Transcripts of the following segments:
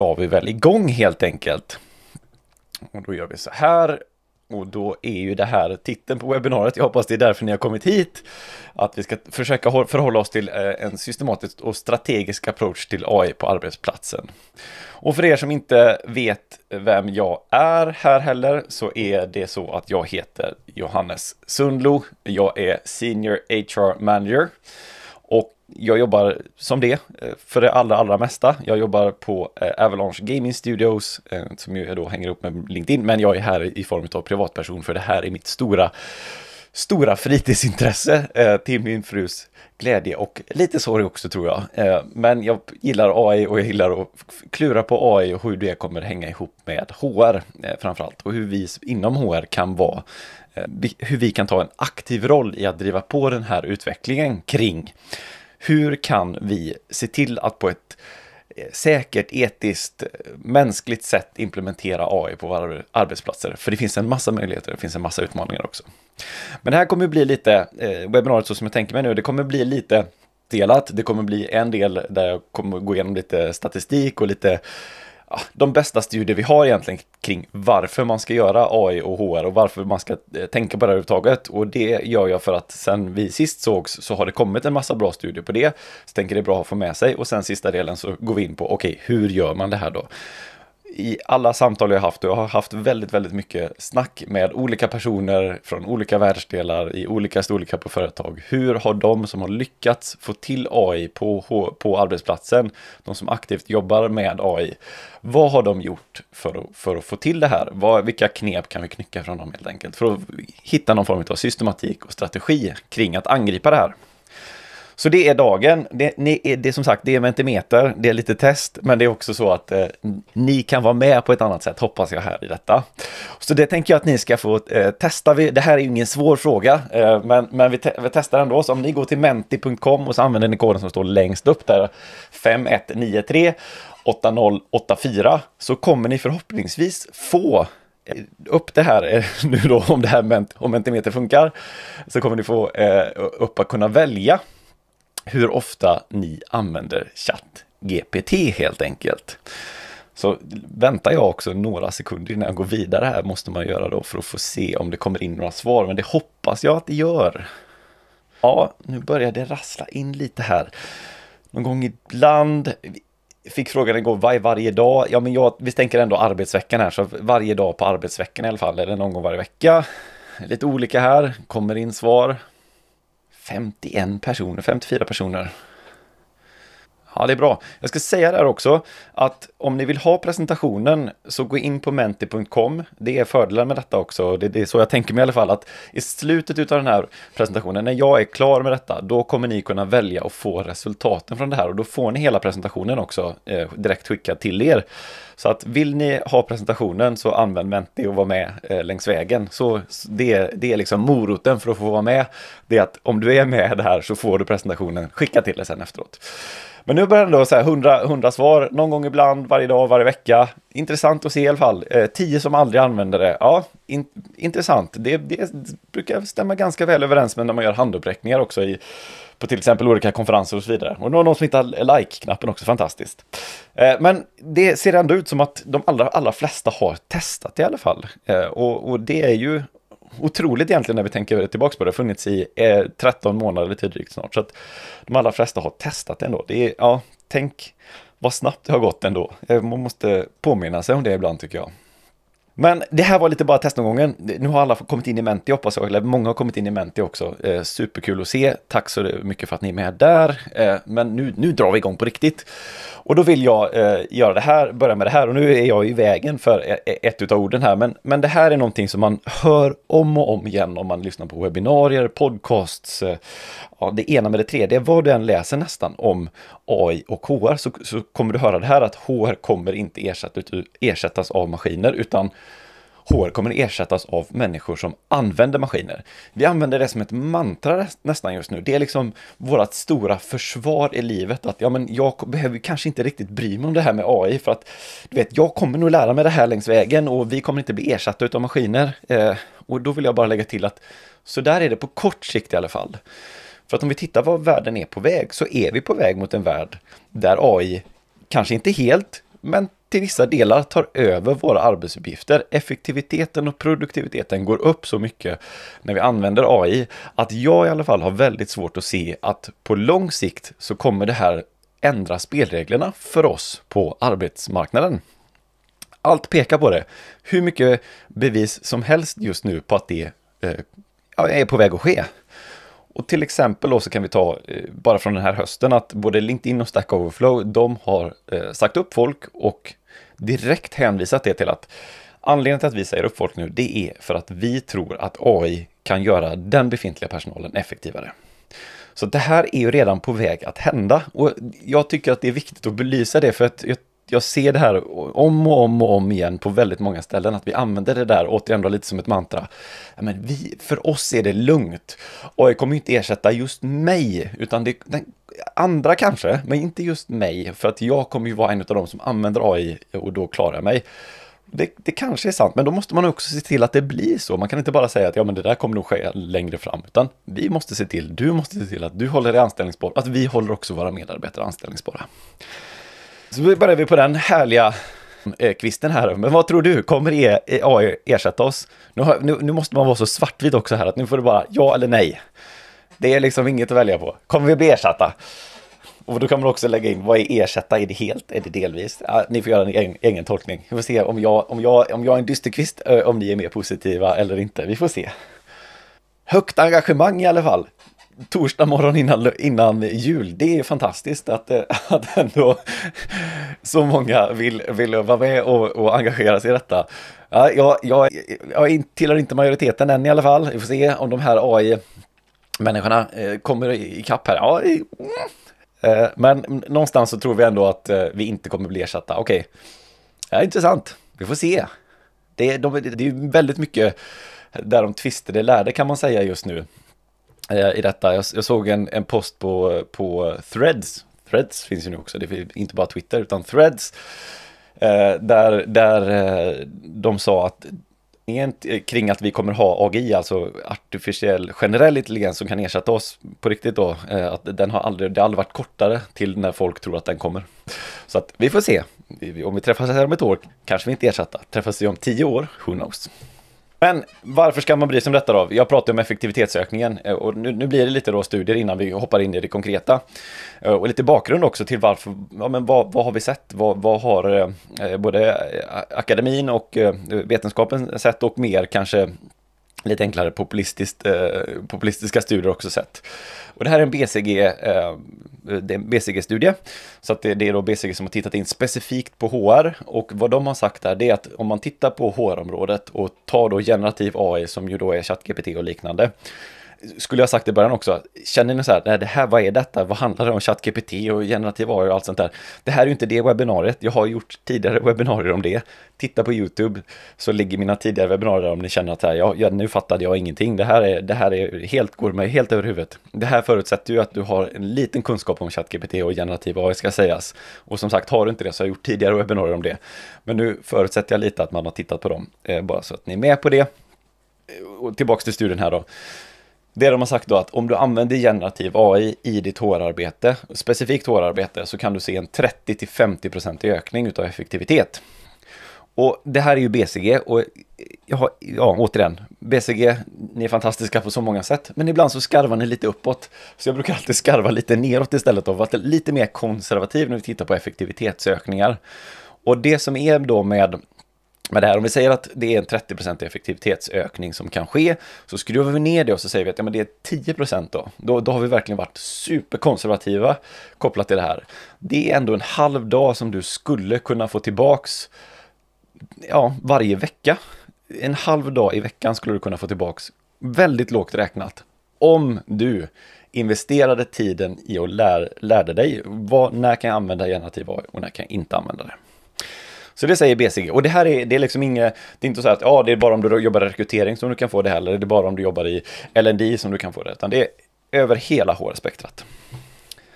var vi väl igång helt enkelt. Och då gör vi så här. Och då är ju det här titeln på webbinariet, jag hoppas det är därför ni har kommit hit, att vi ska försöka förhålla oss till eh, en systematisk och strategisk approach till AI på arbetsplatsen. Och för er som inte vet vem jag är här heller så är det så att jag heter Johannes Sundlo, jag är Senior HR Manager jag jobbar som det eh, för det allra, allra mesta. Jag jobbar på eh, Avalanche Gaming Studios eh, som ju då hänger ihop med LinkedIn, men jag är här i form av privatperson för det här är mitt stora stora fritidsintresse till min frus glädje och lite sorg också tror jag. men jag gillar AI och jag gillar att klura på AI och hur det kommer hänga ihop med HR eh, framförallt och hur vi inom HR kan vara, hur vi kan ta en aktiv roll i att driva på den här utvecklingen kring hur kan vi se till att på ett eh, säkert, etiskt, eh, mänskligt sätt implementera AI på våra arbetsplatser. För det finns en massa möjligheter, det finns en massa utmaningar också. Men det här kommer bli lite, eh, webbinariet så som jag tänker mig nu, det kommer bli lite delat. Det kommer bli en del där jag kommer gå igenom lite statistik och lite de bästa studier vi har egentligen kring varför man ska göra AI och HR och varför man ska eh, tänka på det här överhuvudtaget. Och det gör jag för att sen vi sist sågs så har det kommit en massa bra studier på det. Så tänker det är bra att få med sig och sen sista delen så går vi in på okej, okay, hur gör man det här då? i alla samtal jag haft, och jag har haft väldigt, väldigt mycket snack med olika personer från olika världsdelar i olika storlekar på företag. Hur har de som har lyckats få till AI på, på arbetsplatsen, de som aktivt jobbar med AI, vad har de gjort för, för att få till det här? Vad, vilka knep kan vi knycka från dem helt enkelt? För att hitta någon form av systematik och strategi kring att angripa det här. Så det är dagen. Det, ni, det är som sagt, det är mentimeter, det är lite test, men det är också så att eh, ni kan vara med på ett annat sätt, hoppas jag, här i detta. Så det tänker jag att ni ska få eh, testa. det här är ju ingen svår fråga, eh, men, men vi, te vi testar ändå. Så om ni går till menti.com och så använder ni koden som står längst upp där, 5193 8084, så kommer ni förhoppningsvis få eh, upp det här eh, nu då, om det här om Mentimeter funkar, så kommer ni få eh, upp att kunna välja hur ofta ni använder ChatGPT helt enkelt. Så väntar jag också några sekunder innan jag går vidare här måste man göra då för att få se om det kommer in några svar, men det hoppas jag att det gör. Ja, nu börjar det rassla in lite här. Någon gång ibland. Fick frågan igår, vad är varje dag? Ja, men jag, vi tänker ändå arbetsveckan här, så varje dag på arbetsveckan i alla fall, eller någon gång varje vecka. Lite olika här, kommer in svar. 51 personer, 54 personer Ja, det är bra. Jag ska säga där också att om ni vill ha presentationen så gå in på menti.com. Det är fördelen med detta också. Det, det är så jag tänker mig i alla fall att i slutet av den här presentationen, när jag är klar med detta, då kommer ni kunna välja att få resultaten från det här och då får ni hela presentationen också eh, direkt skickad till er. Så att vill ni ha presentationen så använd Menti och var med eh, längs vägen. Så det, det är liksom moroten för att få vara med. Det är att om du är med här så får du presentationen skickad till dig sen efteråt. Men nu börjar det ändå så här 100, 100 svar, någon gång ibland, varje dag, varje vecka. Intressant att se i alla fall. Eh, tio som aldrig använder det. Ja, in, intressant. Det, det brukar stämma ganska väl överens med när man gör handuppräckningar också i, på till exempel olika konferenser och så vidare. Och någon som hittar like-knappen också, fantastiskt. Eh, men det ser ändå ut som att de allra, allra flesta har testat i alla fall. Eh, och, och det är ju otroligt egentligen när vi tänker tillbaka på det, funnits i eh, 13 månader lite drygt snart. Så att de allra flesta har testat ändå. Det är, ja, tänk vad snabbt det har gått ändå. Man måste påminna sig om det ibland tycker jag. Men det här var lite bara testomgången. Nu har alla kommit in i Menti hoppas jag, eller många har kommit in i Menti också. Eh, superkul att se. Tack så mycket för att ni är med där. Eh, men nu, nu drar vi igång på riktigt. Och då vill jag eh, göra det här, börja med det här. Och nu är jag i vägen för e, e, ett av orden här. Men, men det här är någonting som man hör om och om igen om man lyssnar på webbinarier, podcasts, eh, ja, det ena med det tredje. Vad du än läser nästan om AI och HR så, så kommer du höra det här att HR kommer inte ersättas av maskiner utan HR kommer ersättas av människor som använder maskiner. Vi använder det som ett mantra nästan just nu. Det är liksom vårt stora försvar i livet att ja, men jag behöver kanske inte riktigt bry mig om det här med AI för att du vet, jag kommer nog lära mig det här längs vägen och vi kommer inte bli ersatta av maskiner. Eh, och då vill jag bara lägga till att så där är det på kort sikt i alla fall. För att om vi tittar var världen är på väg så är vi på väg mot en värld där AI kanske inte helt, men till vissa delar tar över våra arbetsuppgifter. Effektiviteten och produktiviteten går upp så mycket när vi använder AI att jag i alla fall har väldigt svårt att se att på lång sikt så kommer det här ändra spelreglerna för oss på arbetsmarknaden. Allt pekar på det. Hur mycket bevis som helst just nu på att det eh, är på väg att ske. Och till exempel då så kan vi ta, eh, bara från den här hösten, att både LinkedIn och Stack Overflow, de har eh, sagt upp folk och direkt hänvisat det till att anledningen till att vi säger upp folk nu, det är för att vi tror att AI kan göra den befintliga personalen effektivare. Så det här är ju redan på väg att hända och jag tycker att det är viktigt att belysa det för att jag jag ser det här om och om och om igen på väldigt många ställen, att vi använder det där återigen då, lite som ett mantra. men vi, för oss är det lugnt. AI kommer inte ersätta just mig, utan det, den, andra kanske, men inte just mig, för att jag kommer ju vara en av dem som använder AI och då klarar jag mig. Det, det, kanske är sant, men då måste man också se till att det blir så. Man kan inte bara säga att ja, men det där kommer nog ske längre fram, utan vi måste se till, du måste se till att du håller dig anställningsbar, att vi håller också våra medarbetare anställningsbara. Så börjar vi på den härliga eh, kvisten här. Men vad tror du, kommer e, e, AI ersätta oss? Nu, nu, nu, måste man vara så svartvit också här, att nu får du bara ja eller nej. Det är liksom inget att välja på. Kommer vi bli ersatta? Och då kan man också lägga in, vad är ersätta? Är det helt? Är det delvis? Ja, ni får göra en egen, egen tolkning. Vi får se om jag, om, jag, om jag är en dysterkvist, eh, om ni är mer positiva eller inte. Vi får se. Högt engagemang i alla fall torsdag morgon innan, innan jul. Det är fantastiskt att, eh, att ändå så många vill, vill vara med och, och engagera sig i detta. Ja, jag, jag, jag tillhör inte majoriteten än i alla fall. Vi får se om de här AI-människorna eh, kommer ikapp här. Ja, mm. eh, men någonstans så tror vi ändå att vi inte kommer bli ersatta. Okej, okay. ja, intressant. Vi får se. Det, de, det är väldigt mycket där de tvistade lärde kan man säga just nu. Eh, i detta. Jag, jag såg en, en post på, på Threads. Threads finns ju nu också, det är inte bara Twitter utan Threads. Eh, där, där eh, de sa att kring att vi kommer ha AGI, alltså artificiell generell intelligens som kan ersätta oss på riktigt då, att den har aldrig, det har aldrig varit kortare till när folk tror att den kommer. Så att vi får se. Om vi träffas här om ett år kanske vi inte ersätta. Träffas vi om tio år, who knows? Men varför ska man bry sig om detta då? Jag pratade om effektivitetsökningen eh, och nu, nu, blir det lite då studier innan vi hoppar in i det konkreta. Eh, och lite bakgrund också till varför, ja men vad, vad har vi sett? Vad, vad har eh, både akademin och vetenskapen sett och mer kanske lite enklare populistiskt, eh, populistiska studier också sett. Och det här är en BCG, eh, BCG-studie, så att det, det, är då BCG som har tittat in specifikt på HR och vad de har sagt där det är att om man tittar på HR-området och tar då generativ AI som ju då är ChatGPT och liknande skulle jag sagt i början också, känner ni så här, nej, det här, vad är detta, vad handlar det om, ChatGPT och generativ AI och allt sånt där. Det här är ju inte det webbinariet, jag har gjort tidigare webbinarier om det. Titta på YouTube så ligger mina tidigare webbinarier om ni känner att här, ja, nu fattade jag ingenting, det här, är, det här är helt, går mig helt över huvudet. Det här förutsätter ju att du har en liten kunskap om ChatGPT och generativ AI ska sägas. Och som sagt, har du inte det så har jag gjort tidigare webbinarier om det. Men nu förutsätter jag lite att man har tittat på dem, eh, bara så att ni är med på det. Och tillbaka till studien här då. Det de har sagt då att om du använder generativ AI i ditt hårarbete, specifikt hårarbete, så kan du se en 30-50% ökning utav effektivitet. Och det här är ju BCG och ja, ja, återigen, BCG, ni är fantastiska på så många sätt, men ibland så skarvar ni lite uppåt. Så jag brukar alltid skarva lite neråt istället och vara lite mer konservativ när vi tittar på effektivitetsökningar. Och det som är då med men det här, om vi säger att det är en 30% effektivitetsökning som kan ske, så skruvar vi ner det och så säger vi att ja, men det är 10% då. då. Då har vi verkligen varit superkonservativa kopplat till det här. Det är ändå en halv dag som du skulle kunna få tillbaks ja, varje vecka. En halv dag i veckan skulle du kunna få tillbaks, väldigt lågt räknat, om du investerade tiden i att lär, lärde dig vad, när kan jag använda generativ AI och när kan jag inte använda det. Så det säger BCG. Och det här är, det är liksom inget, det är inte så att ja, det är bara om du jobbar i rekrytering som du kan få det heller, det är bara om du jobbar i LND som du kan få det, utan det är över hela HR-spektrat.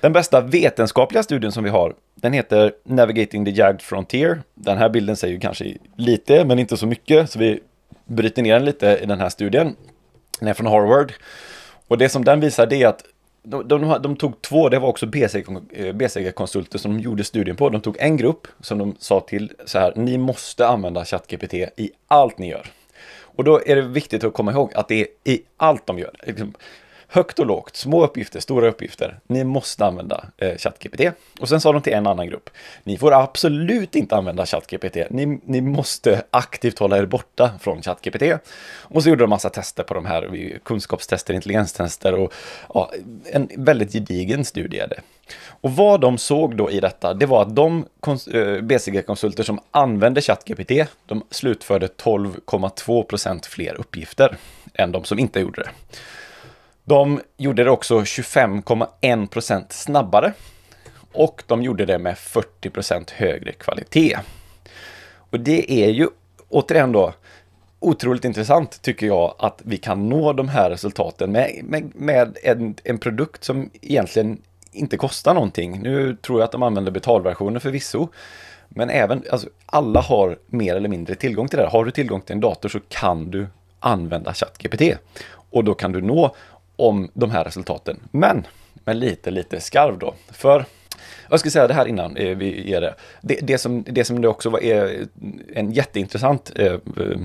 Den bästa vetenskapliga studien som vi har, den heter Navigating the Jagged Frontier. Den här bilden säger ju kanske lite, men inte så mycket, så vi bryter ner den lite i den här studien. Den är från Harvard. Och det som den visar det är att de, de, de, tog två, det var också B-segerkonsulter eh, som de gjorde studien på. De tog en grupp som de sa till så här, ni måste använda ChatGPT i allt ni gör. Och då är det viktigt att komma ihåg att det är i allt de gör. Liksom, högt och lågt, små uppgifter, stora uppgifter. Ni måste använda eh, ChatGPT. Och sen sa de till en annan grupp, ni får absolut inte använda ChatGPT. Ni, ni måste aktivt hålla er borta från ChatGPT. Och så gjorde de massa tester på de här, kunskapstester, intelligenstester och ja, en väldigt gedigen studie det. Och vad de såg då i detta, det var att de eh, BCG-konsulter som använde ChatGPT, de slutförde 12,2% fler uppgifter än de som inte gjorde det. De gjorde det också 25,1 procent snabbare och de gjorde det med 40 procent högre kvalitet. Och det är ju återigen då otroligt intressant tycker jag att vi kan nå de här resultaten med, med, med en, en, produkt som egentligen inte kostar någonting. Nu tror jag att de använder betalversioner förvisso. Men även, alltså, alla har mer eller mindre tillgång till det Har du tillgång till en dator så kan du använda ChatGPT. Och då kan du nå om de här resultaten. Men med lite, lite skarv då. För jag ska säga det här innan eh, vi ger det. Det, det som, det som det också var är en jätteintressant eh, eh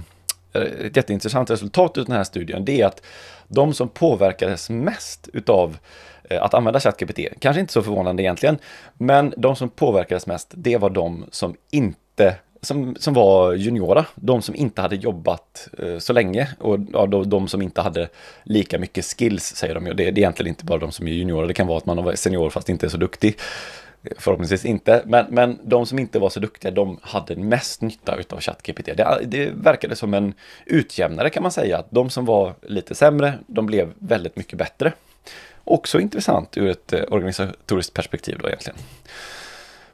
ett jätteintressant resultat av den här studien, det är att de som påverkades mest utav eh, att använda ChatGPT, kanske inte så förvånande egentligen, men de som påverkades mest, det var de som inte som, som var juniora, de som inte hade jobbat eh, så länge och ja, de, de, som inte hade lika mycket skills säger de ju. Det, det, är egentligen inte bara de som är juniora, det kan vara att man är senior fast inte är så duktig. Eh, förhoppningsvis inte, men, men de som inte var så duktiga, de hade mest nytta av ChatGPT. Det, det verkade som en utjämnare kan man säga, att de som var lite sämre, de blev väldigt mycket bättre. Också intressant ur ett eh, organisatoriskt perspektiv då egentligen.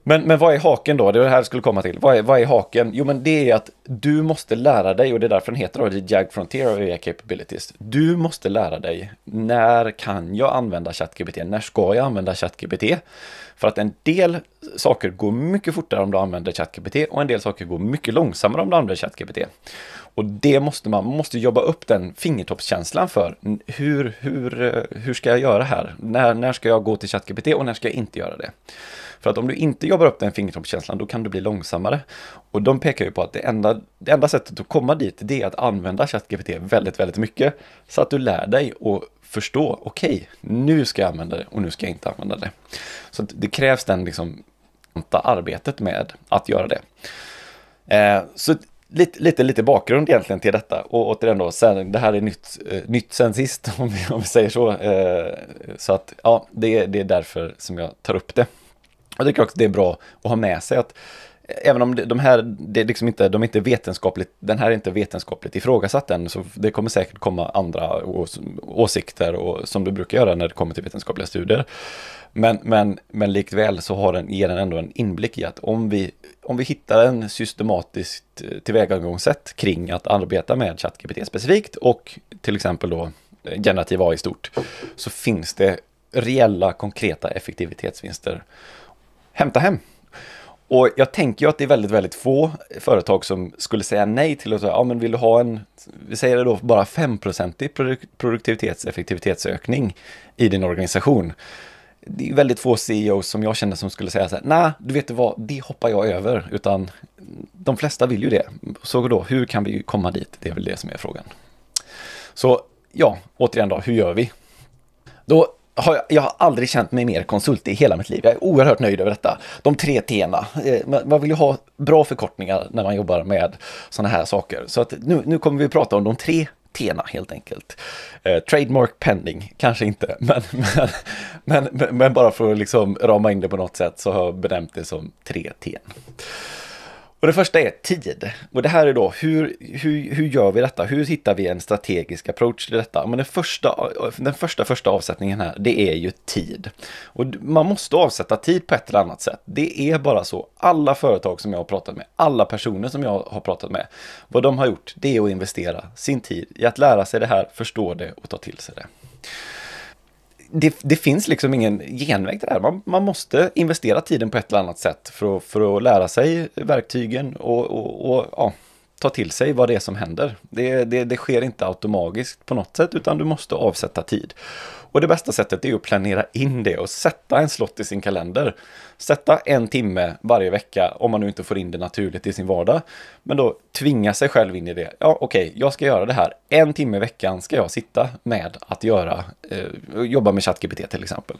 Men, men vad är haken då? Det var det här jag skulle komma till. Vad är, vad är haken? Jo, men det är att du måste lära dig och det är därför den heter då Jag Frontier of AI Capabilities. Du måste lära dig när kan jag använda ChatGPT? När ska jag använda ChatGPT? För att en del saker går mycket fortare om du använder ChatGPT och en del saker går mycket långsammare om du använder ChatGPT. Och det måste man, man måste jobba upp den fingertoppskänslan för. Hur, hur, eh, hur ska jag göra här? När, när ska jag gå till ChatGPT och när ska jag inte göra det? För att om du inte jobbar upp den fingertoppskänslan, då kan du bli långsammare. Och de pekar ju på att det enda, det enda sättet att komma dit, det är att använda ChatGPT väldigt, väldigt mycket. Så att du lär dig och förstå, okej, okay, nu ska jag använda det och nu ska jag inte använda det. Så det krävs den liksom arbetet med att göra det. Eh, så lite, lite, lite bakgrund egentligen till detta. Och återigen då, sen, det här är nytt, eh, nytt sen sist om vi, om vi säger så. Eh, så att ja, det, det är därför som jag tar upp det. Jag tycker också det är bra att ha med sig att Även om de här, det är liksom inte, de är inte vetenskapligt, den här är inte vetenskapligt ifrågasatt än, så det kommer säkert komma andra ås, åsikter och, som du brukar göra när det kommer till vetenskapliga studier. Men, men, men likväl så har den, ger den ändå en inblick i att om vi, om vi hittar en systematiskt eh, tillvägagångssätt kring att arbeta med ChatGPT specifikt och till exempel då eh, generativ AI i stort, så finns det reella konkreta effektivitetsvinster hämta hem. Och jag tänker ju att det är väldigt, väldigt få företag som skulle säga nej till att säga, ja men vill du ha en, vi säger det då, bara 5-procentig produktivitets effektivitetsökning i din organisation. Det är väldigt få CEOs som jag känner som skulle säga så här, nej, du vet vad, det hoppar jag över, utan de flesta vill ju det. Så då, hur kan vi komma dit? Det är väl det som är frågan. Så ja, återigen då, hur gör vi? Då har jag, jag, har aldrig känt mig mer konsult i hela mitt liv. Jag är oerhört nöjd över detta. De tre T-na. Eh, man vill ju ha bra förkortningar när man jobbar med sådana här saker. Så att nu, nu kommer vi prata om de tre Tena helt enkelt. Eh, trademark pending, kanske inte, men, men, men, men, bara för att liksom rama in det på något sätt så har jag benämnt det som tre t och det första är tid. Och det här är då, hur, hur, hur gör vi detta? Hur hittar vi en strategisk approach till detta? Men den första, den första, första avsättningen här, det är ju tid. Och man måste avsätta tid på ett eller annat sätt. Det är bara så. Alla företag som jag har pratat med, alla personer som jag har pratat med, vad de har gjort, det är att investera sin tid i att lära sig det här, förstå det och ta till sig det det, det, finns liksom ingen genväg till det här. Man, man, måste investera tiden på ett eller annat sätt för att, för att lära sig verktygen och, och, och ja, ta till sig vad det är som händer. Det, det, det sker inte automatiskt på något sätt utan du måste avsätta tid. Och det bästa sättet är att planera in det och sätta en slott i sin kalender. Sätta en timme varje vecka om man nu inte får in det naturligt i sin vardag. Men då tvinga sig själv in i det. Ja, okej, okay, jag ska göra det här. En timme i veckan ska jag sitta med att göra, eh, jobba med ChatGPT till exempel.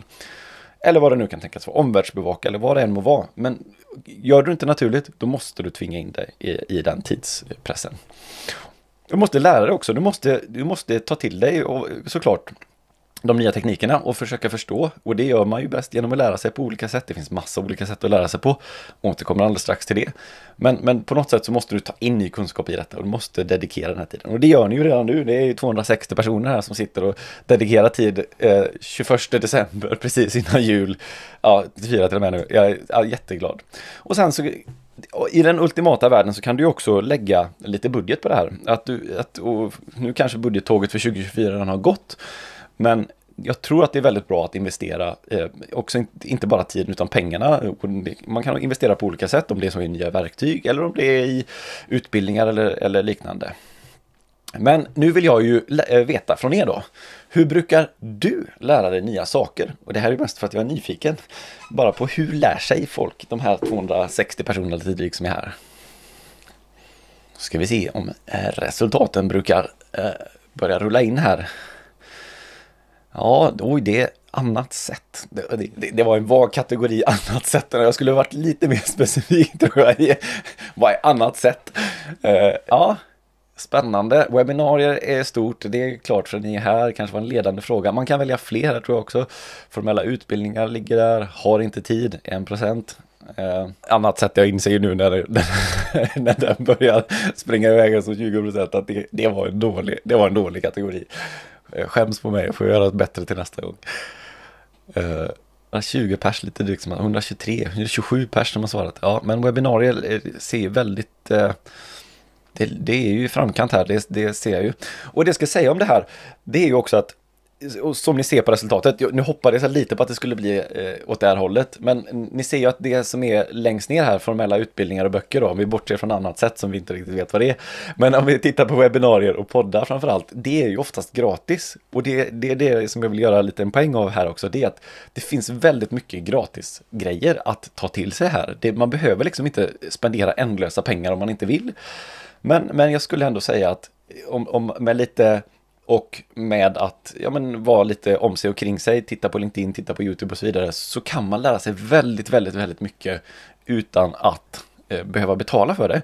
Eller vad det nu kan tänkas vara, omvärldsbevaka eller vad det än må vara. Men gör du inte naturligt, då måste du tvinga in dig i, i den tidspressen. Du måste lära dig också, du måste, du måste ta till dig och såklart de nya teknikerna och försöka förstå. Och det gör man ju bäst genom att lära sig på olika sätt. Det finns massa olika sätt att lära sig på. Återkommer alldeles strax till det. Men, men på något sätt så måste du ta in ny kunskap i detta och du måste dedikera den här tiden. Och det gör ni ju redan nu. Det är ju 260 personer här som sitter och dedikerar tid eh, 21 december, precis innan jul. Ja, 24 till och med nu. Jag är, jag är jätteglad. Och sen så i den ultimata världen så kan du också lägga lite budget på det här. Att du, att, nu kanske budgettåget för 2024 har gått. Men jag tror att det är väldigt bra att investera, eh, också inte bara tiden utan pengarna. Man kan investera på olika sätt, om det är som i nya verktyg eller om det är i utbildningar eller, eller liknande. Men nu vill jag ju eh, veta från er då. Hur brukar du lära dig nya saker? Och det här är mest för att jag är nyfiken. Bara på hur lär sig folk, de här 260 personerna lite drygt som är här. Då ska vi se om resultaten brukar eh, börja rulla in här. Ja, oj, det är annat sätt. Det, det, det, var en vag kategori, annat sätt. Jag skulle varit lite mer specifik tror jag. Vad är annat sätt? Uh, ja, spännande. Webbinarier är stort, det är klart för ni är här. kanske var en ledande fråga. Man kan välja fler tror jag också. Formella utbildningar ligger där, har inte tid, 1 procent. Eh, annat sätt jag inser nu när, när den börjar springa iväg så 20 procent att det, det, var en dålig, det var en dålig kategori. Jag eh, skäms på mig, jag får göra det bättre till nästa gång. Uh, eh, 20 pers lite drygt, 123, 127 pers som har svarat. Ja, men webbinarier eh, ser väldigt... Uh, det, det, är ju framkant här, det, det, ser jag ju. Och det jag ska säga om det här, det är ju också att och som ni ser på resultatet, nu hoppades jag lite på att det skulle bli eh, åt det här hållet, men ni ser ju att det som är längst ner här, formella utbildningar och böcker då, om vi bortser från annat sätt som vi inte riktigt vet vad det är, men om vi tittar på webbinarier och poddar framför allt, det är ju oftast gratis. Och det, det är det som jag vill göra lite en poäng av här också, det är att det finns väldigt mycket gratis grejer att ta till sig här. Det, man behöver liksom inte spendera ändlösa pengar om man inte vill. Men, men jag skulle ändå säga att om, om med lite och med att ja, men, vara lite om sig och kring sig, titta på LinkedIn, titta på YouTube och så vidare, så kan man lära sig väldigt, väldigt, väldigt mycket utan att eh, behöva betala för det.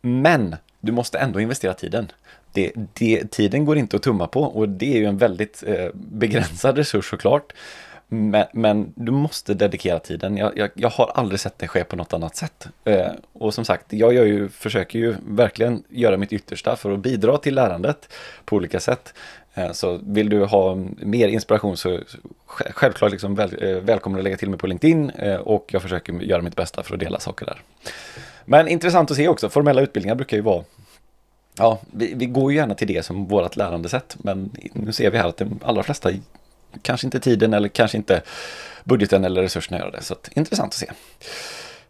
Men du måste ändå investera tiden. Det, det, tiden går inte att tumma på och det är ju en väldigt eh, begränsad resurs såklart. Men, men, du måste dedikera tiden. Jag, jag, jag, har aldrig sett det ske på något annat sätt. Eh, och som sagt, jag ju, försöker ju verkligen göra mitt yttersta för att bidra till lärandet på olika sätt. Eh, så vill du ha mer inspiration så självklart liksom väl, eh, välkommen att lägga till mig på LinkedIn eh, och jag försöker göra mitt bästa för att dela saker där. Men intressant att se också, formella utbildningar brukar ju vara Ja, vi, vi går ju gärna till det som vårt lärandesätt, men nu ser vi här att de allra flesta kanske inte tiden eller kanske inte budgeten eller resurserna gör det. Så att, intressant att se.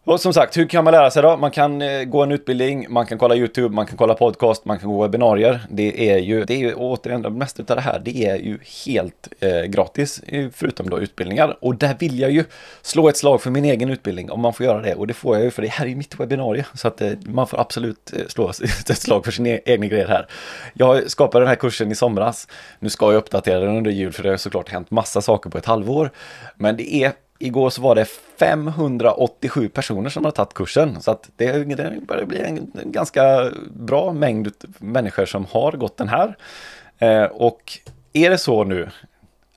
Och som sagt, hur kan man lära sig då? Man kan eh, gå en utbildning, man kan kolla YouTube, man kan kolla podcast, man kan gå webbinarier. Det är ju, det är ju återigen, det mesta av det här, det är ju helt eh, gratis, förutom då utbildningar. Och där vill jag ju slå ett slag för min egen utbildning, om man får göra det. Och det får jag ju, för det här är ju mitt webbinarie. Så att eh, man får absolut eh, slå ett slag för sin e egna grejer här. Jag skapade den här kursen i somras. Nu ska jag uppdatera den under jul, för det har såklart hänt massa saker på ett halvår. Men det är Igår så var det 587 personer som har tagit kursen. Så att det, det börjar bli en, ganska bra mängd människor som har gått den här. Eh, och är det så nu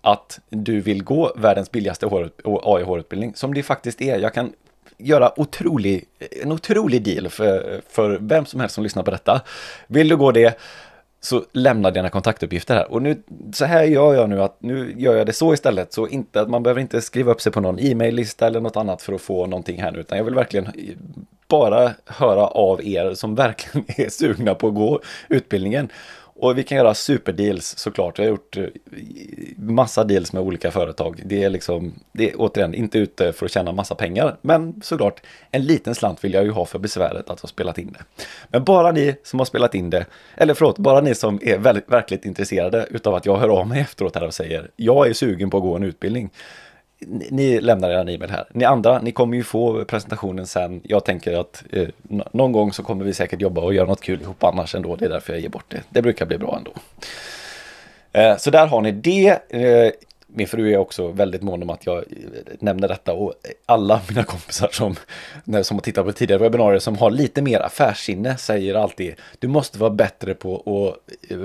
att du vill gå världens billigaste AI-hårutbildning, som det faktiskt är. Jag kan göra otrolig, en otrolig deal för, för vem som helst som lyssnar på detta. Vill du gå det så lämna dina kontaktuppgifter här. Och nu, så här gör jag nu att nu gör jag det så istället. Så inte att man behöver inte skriva upp sig på någon e-maillista eller något annat för att få någonting här nu. Utan jag vill verkligen bara höra av er som verkligen är sugna på att gå utbildningen. Och vi kan göra superdeals såklart. Jag har gjort eh, massa deals med olika företag. Det är liksom, det är återigen inte ute för att tjäna massa pengar. Men såklart, en liten slant vill jag ju ha för besväret att ha spelat in det. Men bara ni som har spelat in det, eller förlåt, bara ni som är väldigt, verkligt intresserade utav att jag hör av mig efteråt här och säger jag är sugen på att gå en utbildning ni lämnar era e-mail här. Ni andra, ni kommer ju få presentationen sen. Jag tänker att eh, någon gång så kommer vi säkert jobba och göra något kul ihop annars ändå. Det är därför jag ger bort det. Det brukar bli bra ändå. Eh, så där har ni det. Eh, min fru är också väldigt mån om att jag eh, nämner detta och alla mina kompisar som, som har tittat på tidigare webbinarier som har lite mer affärssinne säger alltid du måste vara bättre på att eh,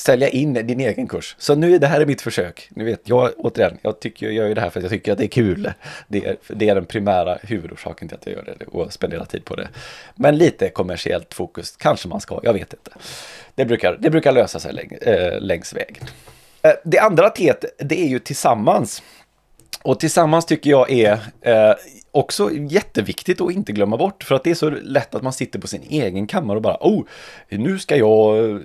sälja in din egen kurs. Så nu, det här är mitt försök. Nu vet jag, återigen, jag, tycker, jag gör ju det här för att jag tycker att det är kul. Det är, det är den primära huvudorsaken till att jag gör det och spenderar tid på det. Men lite kommersiellt fokus kanske man ska, jag vet inte. Det brukar, det brukar lösa sig läng, eh, längs vägen. Eh, det andra T det är ju tillsammans. Och tillsammans tycker jag är eh, också jätteviktigt att inte glömma bort. För att det är så lätt att man sitter på sin egen kammare och bara oh, nu ska jag eh,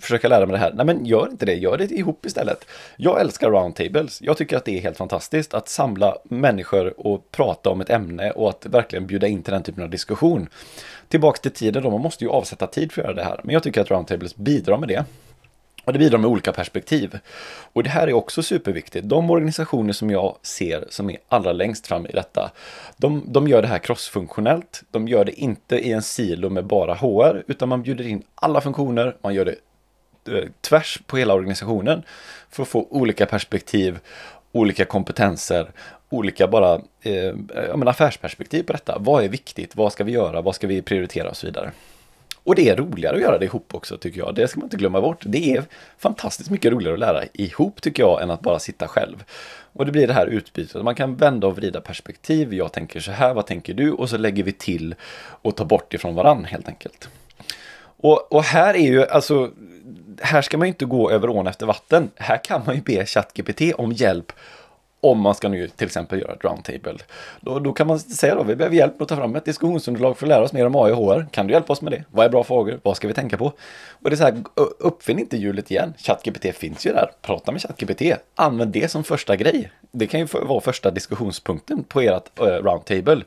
försöka lära mig det här. Nej men gör inte det, gör det ihop istället. Jag älskar roundtables. Jag tycker att det är helt fantastiskt att samla människor och prata om ett ämne och att verkligen bjuda in till den typen av diskussion. Tillbaka till tiden då, man måste ju avsätta tid för att göra det här. Men jag tycker att roundtables bidrar med det. Och det bidrar med olika perspektiv. Och det här är också superviktigt. De organisationer som jag ser som är allra längst fram i detta, de, de gör det här crossfunktionellt. De gör det inte i en silo med bara HR, utan man bjuder in alla funktioner, man gör det eh, tvärs på hela organisationen för att få olika perspektiv, olika kompetenser, olika bara eh, affärsperspektiv på detta. Vad är viktigt? Vad ska vi göra? Vad ska vi prioritera och så vidare. Och det är roligare att göra det ihop också tycker jag. Det ska man inte glömma bort. Det är fantastiskt mycket roligare att lära ihop tycker jag än att bara sitta själv. Och det blir det här utbytet. Man kan vända och vrida perspektiv. Jag tänker så här, vad tänker du? Och så lägger vi till och tar bort ifrån varann helt enkelt. Och, och, här är ju, alltså, här ska man ju inte gå över ån efter vatten. Här kan man ju be ChatGPT om hjälp om man ska nu till exempel göra ett roundtable. Då, då, kan man säga då, vi behöver hjälp att ta fram ett diskussionsunderlag för att lära oss mer om AI och HR. Kan du hjälpa oss med det? Vad är bra frågor? Vad ska vi tänka på? Och det är så här, uppfinn inte hjulet igen. ChatGPT finns ju där. Prata med ChatGPT. Använd det som första grej. Det kan ju vara första diskussionspunkten på ert roundtable.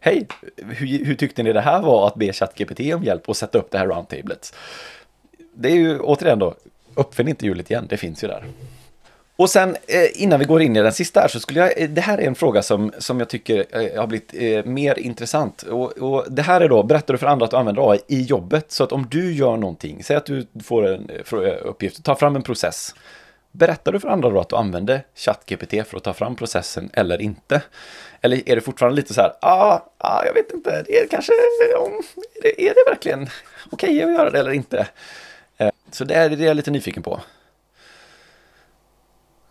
Hej, hur, hur tyckte ni det här var att be ChatGPT om hjälp och sätta upp det här roundtablet? Det är ju återigen då, uppfinn inte hjulet igen. Det finns ju där. Och sen eh, innan vi går in i den sista här så skulle jag, eh, det här är en fråga som, som jag tycker eh, har blivit mer intressant. Och, och det här är då, berättar du för andra att du använder AI i jobbet? Så att om du gör någonting, säg att du får en uppgift, ta fram en process. Berättar du för andra då att du använder ChatGPT för att ta fram processen eller inte? Eller är det fortfarande lite så här, ja, ah, ah, jag vet inte, det är kanske, om, är, det, är det verkligen okej okay att göra det eller inte? Så det är, det jag är lite nyfiken på.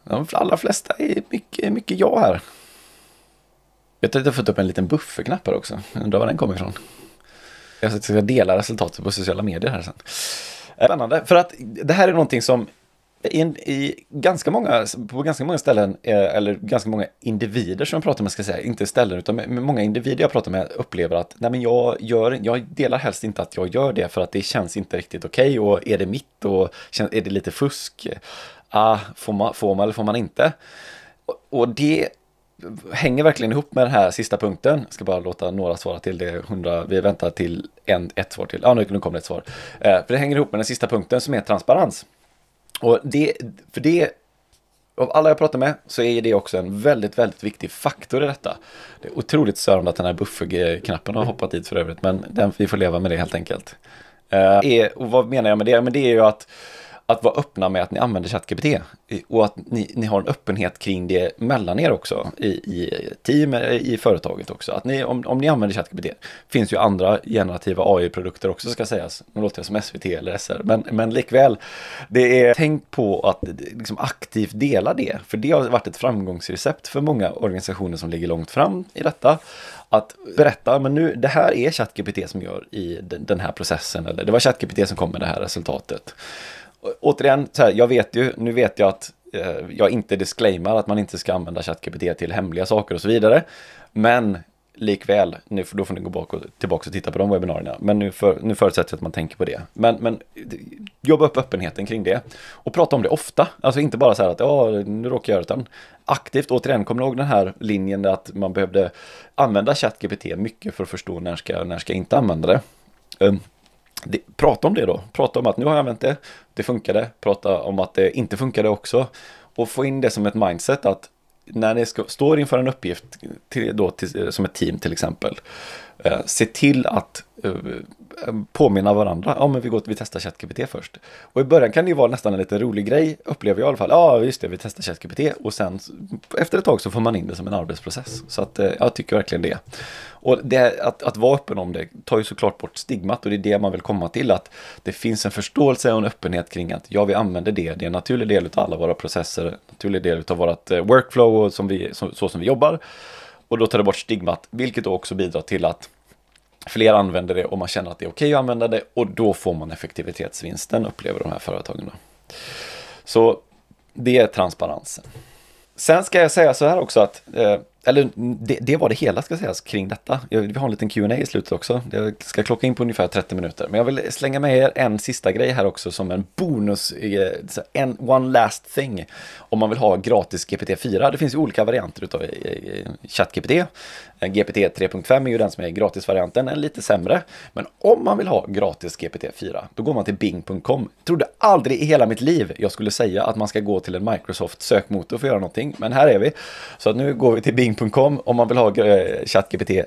De allra flesta är mycket, mycket ja här. Jag har fått upp en liten bufferknapp här också. Undrar var den kommer ifrån. Jag ska dela resultatet på sociala medier här sen. Spännande, för att det här är någonting som in, i ganska många, på ganska många ställen, eh, eller ganska många individer som jag pratar med, ska säga, inte ställen, utan många individer jag pratar med upplever att nej men jag, gör, jag delar helst inte att jag gör det för att det känns inte riktigt okej okay, och är det mitt och är det lite fusk? ah, får, man, får man eller får man inte? Och, och det hänger verkligen ihop med den här sista punkten. Jag ska bara låta några svara till det. 100, vi väntar till en, ett svar till. Ja, ah, nu, nu kommer det ett svar. Eh, för det hänger ihop med den sista punkten som är transparens. Och det, för det av alla jag pratar med så är det också en väldigt, väldigt viktig faktor i detta. Det är otroligt störande att den här bufferknappen har hoppat dit för övrigt, men den, vi får leva med det helt enkelt. Eh, och vad menar jag med det? Men det är ju att att vara öppna med att ni använder ChatGPT och att ni, ni har en öppenhet kring det mellan er också i, i team, eh, i företaget också. Att ni, om, om ni använder ChatGPT, finns ju andra generativa AI-produkter också ska sägas. Nu låter jag som SVT eller SR, men, men likväl, det är tänk på att eh, liksom aktivt dela det, för det har varit ett framgångsrecept för många organisationer som ligger långt fram i detta att berätta, men nu, det här är ChatGPT som gör i den här processen, eller det var ChatGPT som kom med det här resultatet återigen, så här, jag vet ju, nu vet jag att eh, jag inte disclaimar att man inte ska använda ChatGPT till hemliga saker och så vidare. Men likväl, nu, då får ni gå bak och, tillbaka och titta på de webbinarierna. Men nu, för, nu förutsätter jag att man tänker på det. Men, men jobba upp öppenheten kring det. Och prata om det ofta. Alltså inte bara så här att ja, nu råkar jag göra det. aktivt, återigen, kommer ni ihåg den här linjen att man behövde använda ChatGPT mycket för att förstå när ska, när ska jag inte använda det. Um, det, prata om det då. Prata om att nu har jag använt det, det funkade. Prata om att det inte funkade också. Och få in det som ett mindset att när ni ska, står inför en uppgift till, då, till, som ett team till exempel eh, se till att eh, påminna varandra. Ja, men vi, går, vi testar ChatGPT först. Och i början kan det ju vara nästan en lite rolig grej, upplever jag i alla fall. Ja, just det, vi testar ChatGPT och sen efter ett tag så får man in det som en arbetsprocess. Så att eh, jag tycker verkligen det. Och det, att, att vara öppen om det tar ju såklart bort stigmat och det är det man vill komma till, att det finns en förståelse och en öppenhet kring att ja, vi använder det, det är en naturlig del av alla våra processer, naturlig del av vårt eh, workflow och som vi, så, så som vi jobbar. Och då tar det bort stigmat, vilket då också bidrar till att fler använder det och man känner att det är okej att använda det och då får man effektivitetsvinsten, upplever de här företagen. Då. Så det är transparensen. Sen ska jag säga så här också att eh, eller det, det, var det hela ska sägas kring detta. vi har en liten Q&A i slutet också. Jag ska klocka in på ungefär 30 minuter. Men jag vill slänga med er en sista grej här också som en bonus, eh, en, one last thing. Om man vill ha gratis GPT-4, det finns ju olika varianter utav eh, eh, ChatGPT. GPT 3.5 är ju den som är gratisvarianten, en lite sämre. Men om man vill ha gratis GPT-4, då går man till bing.com. Trodde aldrig i hela mitt liv jag skulle säga att man ska gå till en Microsoft sökmotor för att göra någonting, men här är vi. Så att nu går vi till bing bing.com om man vill ha eh, ChatGPT eh,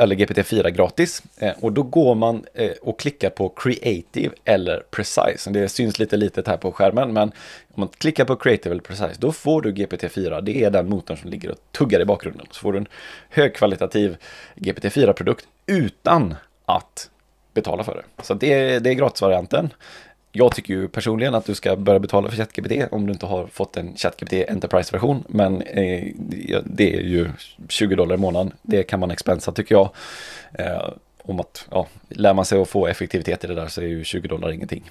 eller GPT-4 gratis. Eh, och då går man och klickar på Creative eller Precise. Det syns lite litet här på skärmen, men om man klickar på Creative eller Precise, då får du GPT-4. Det är den motorn som ligger och tuggar i bakgrunden. Så får du en högkvalitativ GPT-4-produkt utan att betala för det. Så det, det är gratisvarianten jag tycker ju personligen att du ska börja betala för ChatGPT om du inte har fått en ChatGPT Enterprise-version. Men eh, det är ju 20 dollar i månaden. Det kan man expensa tycker jag. Eh, om att, ja, lär man sig att få effektivitet i det där så är ju 20 dollar ingenting.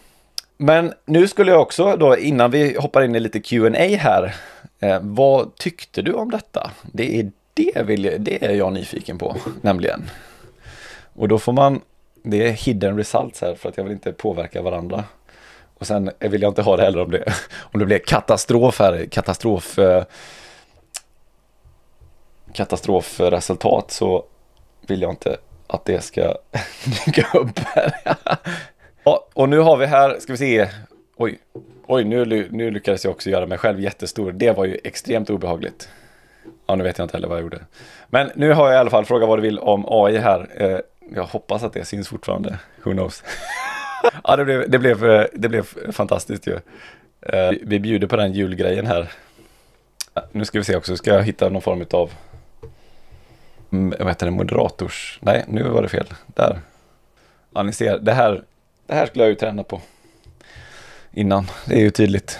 Men nu skulle jag också då, innan vi hoppar in i lite Q&A här, eh, vad tyckte du om detta? Det är, det, vill jag, det är jag nyfiken på, nämligen. Och då får man, det är hidden results här för att jag vill inte påverka varandra. Och sen vill jag inte ha det heller om det, om det blir katastrof här, katastrof eh, katastrofresultat så vill jag inte att det ska dyka upp här. ja, och nu har vi här, ska vi se, oj, oj, nu, nu lyckades jag också göra mig själv jättestor. Det var ju extremt obehagligt. Ja, nu vet jag inte heller vad jag gjorde. Men nu har jag i alla fall frågat vad du vill om AI här. Eh, jag hoppas att det syns fortfarande. Who knows? ja, det blev, det blev, eh, det blev fantastiskt ju. Eh, vi bjuder på den julgrejen här. Nu ska vi se också, ska jag hitta någon form av vad heter det, moderators... Nej, nu var det fel. Där. Ja, ni ser, det här, det här skulle jag ju träna på innan. Det är ju tydligt.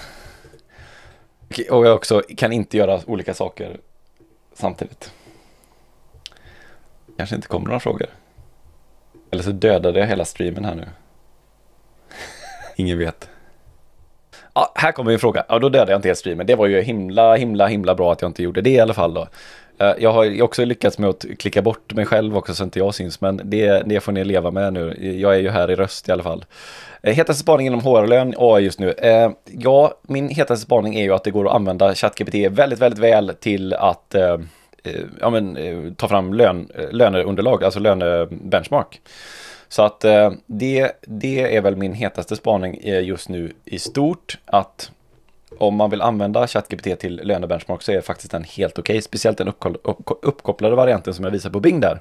Och jag också kan inte göra olika saker samtidigt. Kanske inte kommer några frågor. Eller så dödade jag hela streamen här nu. Ingen vet. Ja, här kommer en fråga. Ja, då dödade jag inte helt streamen. Det var ju himla, himla, himla bra att jag inte gjorde det i alla fall då. Eh, jag har också lyckats med att klicka bort mig själv också så inte jag syns, men det, det får ni leva med nu. Jag är ju här i röst i alla fall. Eh, hetaste spaningen om HR-lön AI just nu. Eh, ja, min hetaste spaning är ju att det går att använda ChatGPT väldigt, väldigt väl till att ja, men, ta fram lön, löneunderlag, alltså lönebenchmark. Så att eh, det, det är väl min hetaste spaning eh, just nu i stort. Att om man vill använda ChatGPT till lönebenchmark så är faktiskt den helt okej. Okay. Speciellt den uppkopplade varianten som jag visar på Bing där.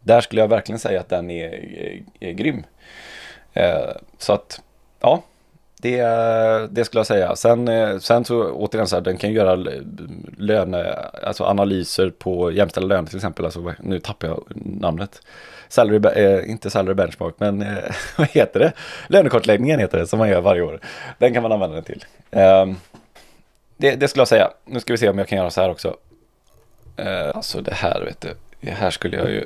Där skulle jag verkligen säga att den är, är, eh, är grym. Så att, ja, det, det skulle jag säga. Sen, eh, sen så återigen så här, den kan göra eh, löne, alltså analyser på jämställda löner till exempel. Alltså, nu tappar jag namnet. Salary, eh, inte salary benchmark, men eh, vad heter det? Lönekartläggningen heter det, som man gör varje år. Den kan man använda den till. Ehm, det, det, skulle jag säga. Nu ska vi se om jag kan göra så här också. alltså det här, vet du. Det här skulle jag ju...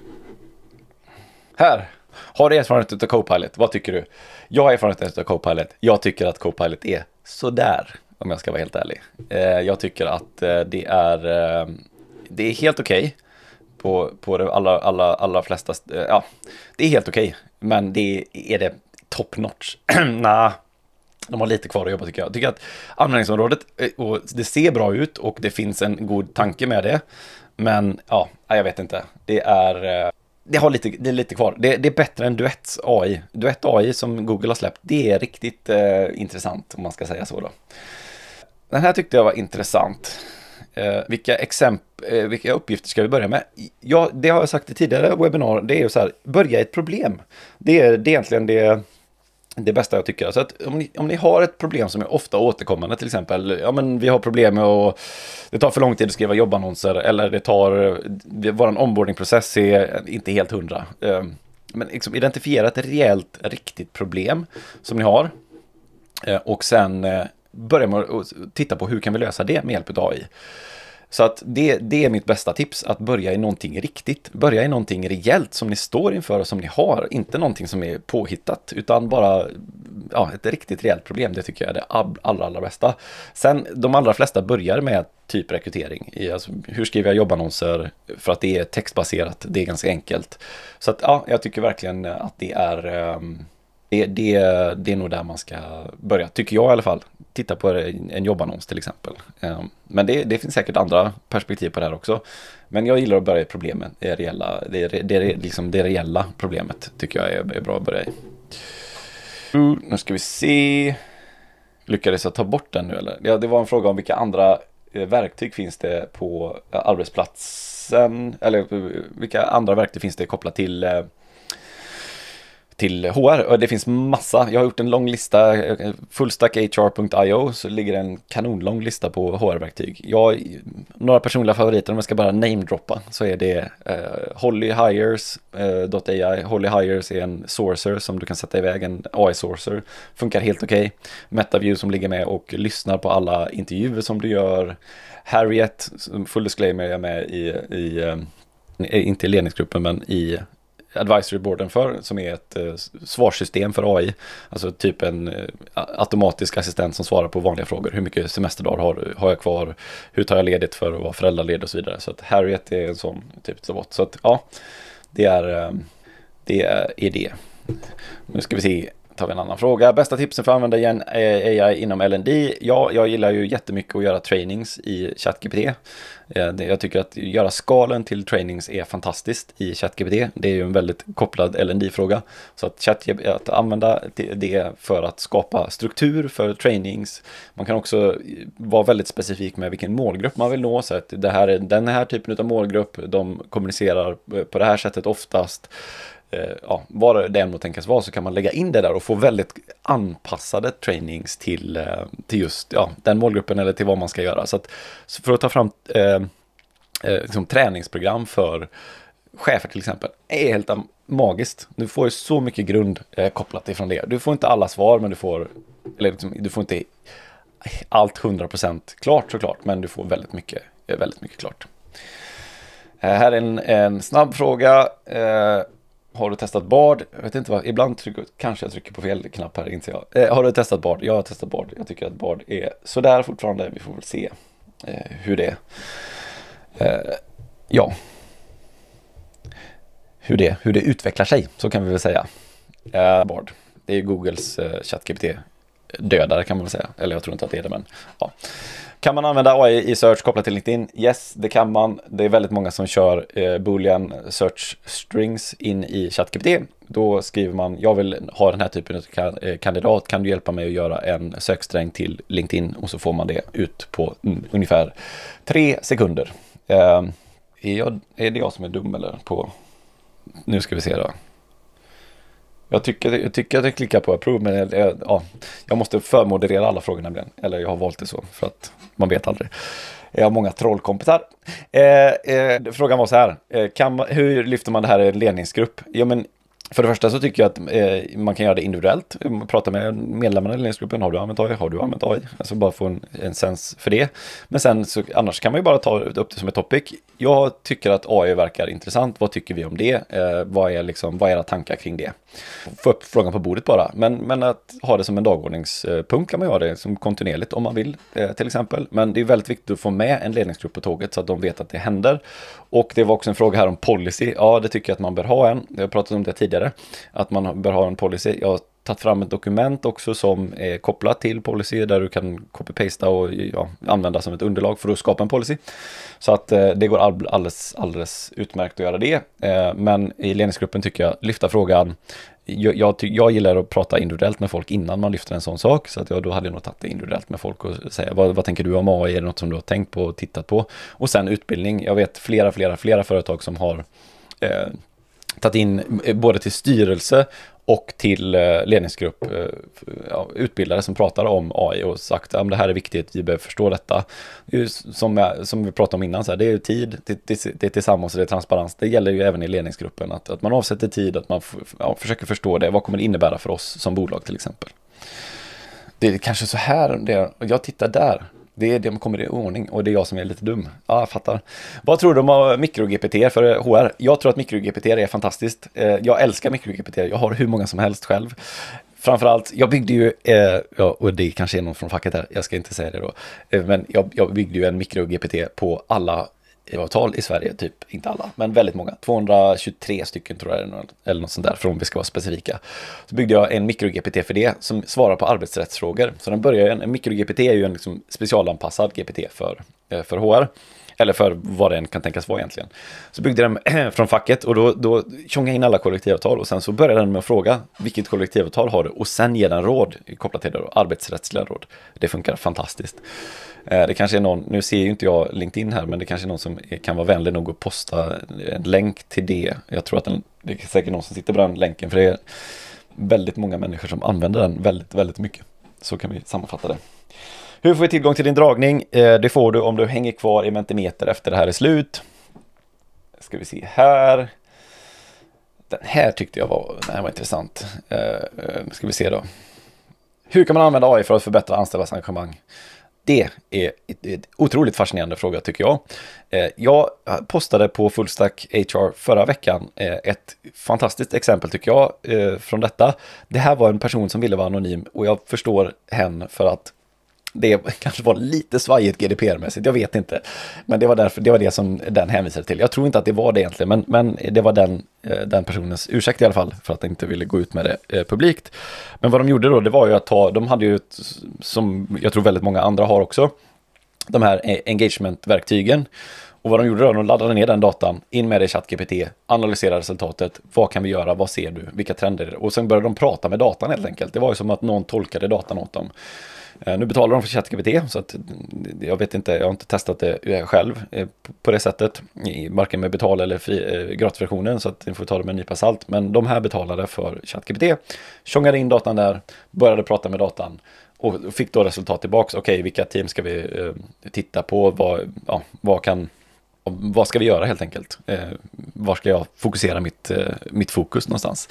Här! Har du erfarenhet av Copilot? Vad tycker du? Jag har erfarenhet av Copilot. Jag tycker att Copilot är sådär, om jag ska vara helt ärlig. Eh, jag tycker att eh, det är, eh, det är helt okej. Okay på, på de allra, allra, allra flesta, ja, det är helt okej. Okay. Men det är det top notch? nah. De har lite kvar att jobba tycker jag. Jag tycker att användningsområdet, och det ser bra ut och det finns en god tanke med det. Men ja, jag vet inte. Det är, det, har lite, det är lite kvar. Det, det är bättre än Duett AI. Duett AI som Google har släppt, det är riktigt eh, intressant om man ska säga så då. Den här tyckte jag var intressant. Eh, vilka, eh, vilka uppgifter ska vi börja med? Ja, det har jag sagt i tidigare webbinar, det är ju så här, börja i ett problem. Det är, det är egentligen det det bästa jag tycker. Så att om ni, om ni har ett problem som är ofta återkommande, till exempel, ja men vi har problem med att det tar för lång tid att skriva jobbannonser eller det tar, vår onboardingprocess är inte helt hundra. Eh, men liksom identifiera ett rejält, riktigt problem som ni har eh, och sen eh, börja med att titta på hur kan vi lösa det med hjälp av AI. Så att det, det är mitt bästa tips, att börja i någonting riktigt. Börja i någonting rejält som ni står inför och som ni har, inte någonting som är påhittat, utan bara ja, ett riktigt rejält problem. Det tycker jag är det allra, allra bästa. Sen, de allra flesta börjar med typ rekrytering. I, alltså, hur skriver jag jobbannonser? För att det är textbaserat, det är ganska enkelt. Så att, ja, jag tycker verkligen att det är um, det, det, det är nog där man ska börja, tycker jag i alla fall. Titta på en jobbannons till exempel. Ehm, men det, det finns säkert andra perspektiv på det här också. Men jag gillar att börja i problemet, det reella, det, det, liksom det reella problemet tycker jag är, är bra att börja i. Nu ska vi se. Lyckades jag ta bort den nu eller? Ja, det var en fråga om vilka andra eh, verktyg finns det på eh, arbetsplatsen? Eller eh, vilka andra verktyg finns det kopplat till till HR. Och det finns massa, jag har gjort en lång lista, eh, fullstackhr.io så ligger det en kanonlång lista på HR-verktyg. Jag, några personliga favoriter, om jag ska bara namedroppa, så är det eh, hollyhires.ai. Eh, hollyhires är en sourcer som du kan sätta iväg, en AI-sourcer. Funkar helt okej. Okay. Metaview som ligger med och lyssnar på alla intervjuer som du gör. Harriet, full disclaimer, jag är med i, i eh, inte i ledningsgruppen men i advisory boarden för, som är ett eh, svarssystem för AI. Alltså typ en eh, automatisk assistent som svarar på vanliga frågor. Hur mycket semesterdagar har, har jag kvar? Hur tar jag ledigt för att vara föräldraledig och så vidare. Så att Harriet är en sån typ av bot. Så att ja, det är eh, det. Är det. Nu ska vi se tar vi en annan fråga. Bästa tipsen för att använda igen eh, AI inom LND? Ja, jag gillar ju jättemycket att göra trainings i ChatGPT. Eh, jag tycker att göra skalen till trainings är fantastiskt i ChatGPT. Det är ju en väldigt kopplad lnd fråga Så att, ChatGPT, att använda det för att skapa struktur för trainings. Man kan också vara väldigt specifik med vilken målgrupp man vill nå. Så att det här är den här typen av målgrupp. De kommunicerar på det här sättet oftast. Eh, ja, vad det än må tänkas vara så kan man lägga in det där och få väldigt anpassade trainings till, eh, till just ja, den målgruppen eller till vad man ska göra. Så, att, så för att ta fram eh, eh liksom träningsprogram för chefer till exempel är helt magiskt. Du får ju så mycket grund eh, kopplat ifrån det. Du får inte alla svar men du får, eller liksom, du får inte allt 100% klart såklart men du får väldigt mycket, väldigt mycket klart. här är en, en snabb fråga. Eh, har du testat Bard? Jag vet inte vad, ibland trycker, kanske jag trycker på fel knapp här, inte jag. Eh, har du testat Bard? Jag har testat Bard. Jag tycker att Bard är sådär fortfarande. Vi får väl se eh, hur det är. Eh, ja. Hur det, hur det utvecklar sig, så kan vi väl säga. Eh, bard. Det är Googles eh, ChatGPT dödare kan man väl säga. Eller jag tror inte att det är det, men ja. Kan man använda AI i search kopplat till LinkedIn? Yes, det kan man. Det är väldigt många som kör eh, boolean search strings in i ChatGPT. Då skriver man, jag vill ha den här typen av eh, kandidat, kan du hjälpa mig att göra en söksträng till LinkedIn? Och så får man det ut på mm, ungefär tre sekunder. Eh, är, jag, är det jag som är dum eller? På... Nu ska vi se då. Jag tycker, jag tycker att jag klickar på approve, men jag, ja, jag måste förmoderera alla frågor nämligen. Eller jag har valt det så för att man vet aldrig. Jag har många trollkompisar. Eh, eh, frågan var så här, eh, kan, hur lyfter man det här i en ledningsgrupp? Jo, men för det första så tycker jag att eh, man kan göra det individuellt. Prata med medlemmarna i ledningsgruppen. Har du använt AI? Har du använt AI? Alltså bara få en, en sens för det. Men sen så annars kan man ju bara ta upp det som ett topic. Jag tycker att AI verkar intressant. Vad tycker vi om det? Eh, vad, är liksom, vad är era tankar kring det? Få upp frågan på bordet bara. Men, men att ha det som en dagordningspunkt kan man göra det som kontinuerligt om man vill eh, till exempel. Men det är väldigt viktigt att få med en ledningsgrupp på tåget så att de vet att det händer. Och det var också en fråga här om policy. Ja, det tycker jag att man bör ha en. Jag har pratat om det tidigare vidare. Att man bör ha en policy. Jag har tagit fram ett dokument också som är kopplat till policy där du kan copy-pasta och ja, använda som ett underlag för att skapa en policy. Så att eh, det går alldeles, alldeles utmärkt att göra det. Eh, men i ledningsgruppen tycker jag lyfta frågan jag, jag, jag, gillar att prata individuellt med folk innan man lyfter en sån sak, så att jag, då hade jag nog tagit det individuellt med folk och säga vad, vad, tänker du om AI, är det något som du har tänkt på och tittat på? Och sen utbildning, jag vet flera, flera, flera företag som har eh, tagit in eh, både till styrelse och till eh, ledningsgrupp, eh, ja, utbildare som pratar om AI och sagt att ja, det här är viktigt, vi behöver förstå detta. Som, som vi pratade om innan, så här, det är tid, det, det, är tillsammans och det är transparens. Det gäller ju även i ledningsgruppen, att, att man avsätter tid, att man ja, försöker förstå det. Vad kommer det innebära för oss som bolag till exempel? Det är kanske så här, det, jag tittar där, det är det kommer i ordning och det är jag som är lite dum. Ja, jag fattar. Vad tror du om eh, mikro-GPT för HR? Eh, jag tror att mikro-GPT är fantastiskt. Eh, jag älskar mikro-GPT. Jag har hur många som helst själv. Framförallt, jag byggde ju, ja, och det kanske är någon från facket här, jag ska inte säga det då, men jag, jag byggde ju en mikro-GPT på alla avtal i Sverige, typ inte alla, men väldigt många. 223 stycken tror jag det är, eller något sånt där, för om vi ska vara specifika. Så byggde jag en mikro-GPT för det som svarar på arbetsrättsfrågor. Så den börjar, en mikro-GPT är ju en liksom specialanpassad GPT för, eh, för HR. Eller för vad den kan tänkas vara egentligen. Så byggde den från facket och då, då tjongade in alla kollektivavtal och sen så började den med att fråga vilket kollektivavtal har du? Och sen ger den råd kopplat till det då, arbetsrättsliga råd. Det funkar fantastiskt. Eh, det kanske är någon, nu ser ju inte jag LinkedIn här, men det kanske är någon som kan vara vänlig nog att posta en länk till det. Jag tror att den, det är säkert någon som sitter på den länken, för det är väldigt många människor som använder den väldigt, väldigt mycket. Så kan vi sammanfatta det. Hur får vi tillgång till din dragning? Eh, det får du om du hänger kvar i Mentimeter efter det här är slut. Ska vi se här. Den här tyckte jag var, den här var intressant. Eh, ska vi se då. Hur kan man använda AI för att förbättra anställdas engagemang? Det är en otroligt fascinerande fråga tycker jag. Eh, jag postade på Fullstack HR förra veckan eh, ett fantastiskt exempel tycker jag eh, från detta. Det här var en person som ville vara anonym och jag förstår hen för att det kanske var lite svajigt GDPR-mässigt, jag vet inte. Men det var, därför, det var det som den hänvisade till. Jag tror inte att det var det egentligen, men, men det var den Eh, den personens ursäkt i alla fall, för att de inte ville gå ut med det eh, publikt. Men vad de gjorde då, det var ju att ta, de hade ju, ett, som jag tror väldigt många andra har också, de här e- engagement-verktygen. Och vad de gjorde då, de laddade ner den datan, in med det i ChatGPT, analysera resultatet, vad kan vi göra, vad ser du, vilka trender är det? Och sen började de prata med datan helt enkelt. Det var ju som att någon tolkade datan åt dem. Eh, nu betalar de för ChatGPT, så att mm, jag vet inte, jag har inte testat det eh, själv eh, på det sättet, varken med betal eller gratisversionen, så att ni får ta det med en nypa salt. Men de här betalade för ChatGPT, tjongade in datan där, började prata med datan och fick då resultat tillbaka. Okej, okay, vilka team ska vi titta på? Vad, ja, vad kan vad ska vi göra helt enkelt? var ska jag fokusera mitt, mitt fokus någonstans?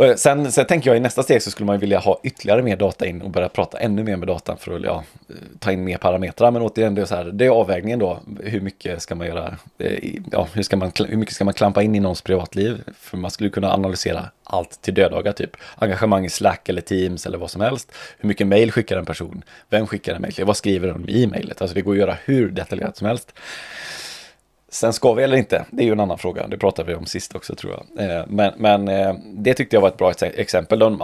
Eh, sen, sen tänker jag i nästa steg så skulle man vilja ha ytterligare mer data in och börja prata ännu mer med datan för att ja, eh, ta in mer parametrar. Men återigen, det är, så här, det är avvägningen då. Hur mycket ska man göra? Eh, ja, hur, ska man, hur mycket ska man klampa in i någons privatliv? För man skulle kunna analysera allt till dödagar, typ engagemang i Slack eller Teams eller vad som helst. Hur mycket mail skickar en person? Vem skickar en mail? Vad skriver de i mailet? Alltså det går att göra hur detaljerat som helst. Sen ska vi eller inte, det är ju en annan fråga. Det pratade vi om sist också tror jag. Eh, men, men eh, det tyckte jag var ett bra exempel. De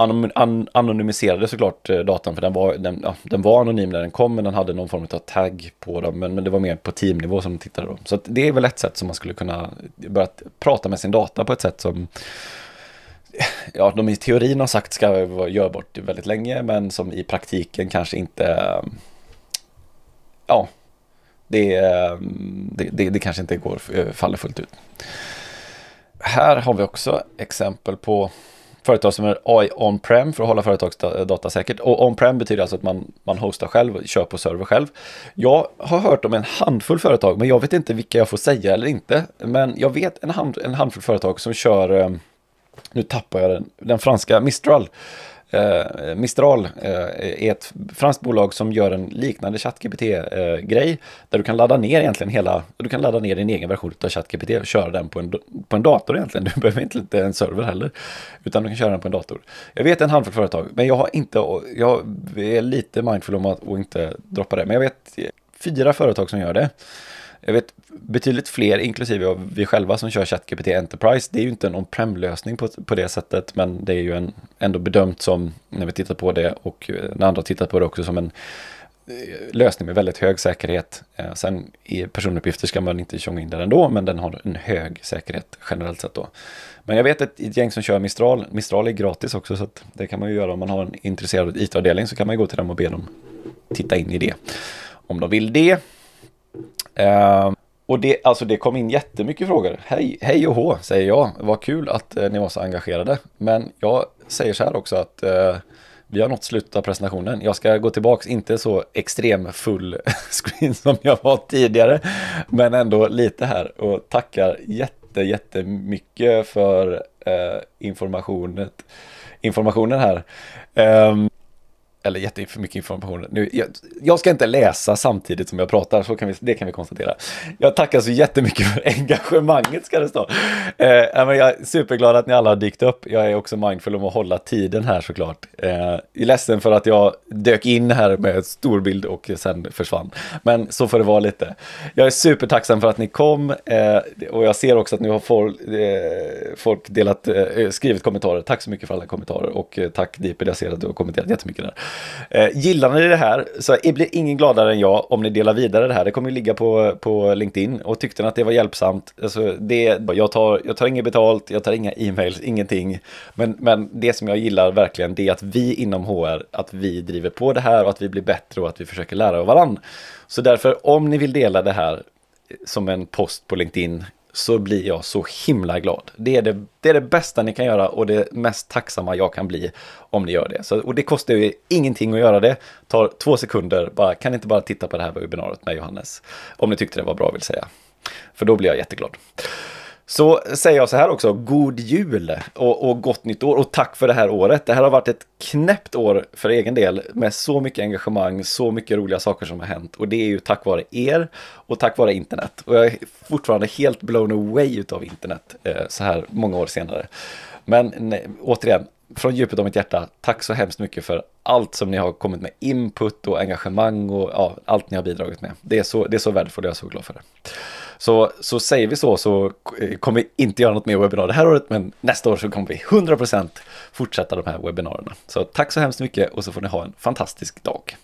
anonymiserade såklart eh, datan, för den var, den, ja, den var anonym när den kom, men den hade någon form av tagg på dem. Men, men det var mer på teamnivå som de tittade då. Så det är väl ett sätt som man skulle kunna börja prata med sin data på ett sätt som ja, de i teorin har sagt ska vara görbart väldigt länge, men som i praktiken kanske inte, ja, Ehm, det, det, det, kanske inte går, eh, faller fullt ut. Här har vi också exempel på företag som är AI on-prem för att hålla företagsdata säkert. Och on-prem betyder alltså att man, man hostar själv, kör på server själv. Jag har hört om en handfull företag, men jag vet inte vilka jag får säga eller inte. Men jag vet en, hand, en handfull företag som kör, ehm, nu tappar jag den, den franska Mistral Eh, Mistral eh, är ett franskt bolag som gör en liknande ChatGPT-grej. Eh, där du kan ladda ner egentligen hela, du kan ladda ner din egen version av ChatGPT och köra den på en, på en dator egentligen. Du behöver inte, en server heller, utan du kan köra den på en dator. Jag vet en handfull företag, men jag har inte, jag är lite mindful om att inte droppa det. Men jag vet fyra företag som gör det. Jag vet betydligt fler, inklusive vi själva som kör ChatGPT Enterprise. Det är ju inte en on-prem-lösning på, på det sättet, men det är ju en, ändå bedömt som, när vi tittar på det och eh, när andra tittar på det också, som en eh, lösning med väldigt hög säkerhet. Eh, sen i personuppgifter ska man inte tjonga in den ändå, men den har en hög säkerhet generellt sett då. Men jag vet ett, gäng som kör Mistral. Mistral är gratis också, så det kan man ju göra om man har en intresserad IT-avdelning så kan man ju gå till dem och be dem titta in i det. Om de vill det. Ehm, och det, alltså det kom in jättemycket frågor. Hej, hej och hå säger jag. Vad kul att eh, ni var så engagerade. Men jag säger så här också att eh, vi har nått slutet av presentationen. Jag ska gå tillbaka, inte så extrem full screen som jag var tidigare, men ändå lite här och tackar jätte, jättemycket för eh, informationen, här. Um, eller jättemycket information. Nu, jag, jag, ska inte läsa samtidigt som jag pratar, så kan vi, det kan vi konstatera. Jag tackar så jättemycket för engagemanget ska det stå. Eh, jag är superglad att ni alla har dykt upp. Jag är också mindful om att hålla tiden här såklart. Eh, jag är ledsen för att jag dök in här med stor bild och sen försvann. Men så får det vara lite. Jag är supertacksam för att ni kom eh, och jag ser också att nu har folk, eh, folk delat, eh, skrivit kommentarer. Tack så mycket för alla kommentarer och eh, tack Deeper, jag ser att du har kommenterat jättemycket där. Eh, gillar ni det här så blir ingen gladare än jag om ni delar vidare det här. Det kommer ju ligga på, på LinkedIn. Och tyckte ni att det var hjälpsamt, alltså det, jag, tar, jag tar inget betalt, jag tar inga e-mails, ingenting. Men, men det som jag gillar verkligen det är att vi inom HR, att vi driver på det här och att vi blir bättre och att vi försöker lära av varandra. Så därför, om ni vill dela det här eh, som en post på LinkedIn så blir jag så himla glad. Det är det, det är det bästa ni kan göra och det mest tacksamma jag kan bli om ni gör det. Så, och det kostar ju ingenting att göra det. Tar två sekunder, bara, kan ni inte bara titta på det här webbinariet med Johannes? Om ni tyckte det var bra vill säga. För då blir jag jätteglad. Så säger jag så här också, god jul och, och gott nytt år och tack för det här året. Det här har varit ett knäppt år för egen del med så mycket engagemang, så mycket roliga saker som har hänt och det är ju tack vare er och tack vare internet. Och jag är fortfarande helt blown away utav internet eh, så här många år senare. Men nej, återigen, från djupet av mitt hjärta, tack så hemskt mycket för allt som ni har kommit med input och engagemang och ja, allt ni har bidragit med. Det är så, det är så värdefullt och jag är så glad för det. Så, så säger vi så, så eh, kommer vi inte göra något mer webbinar det här året, men nästa år så kommer vi 100% fortsätta de här webbinarierna. Så tack så hemskt mycket och så får ni ha en fantastisk dag.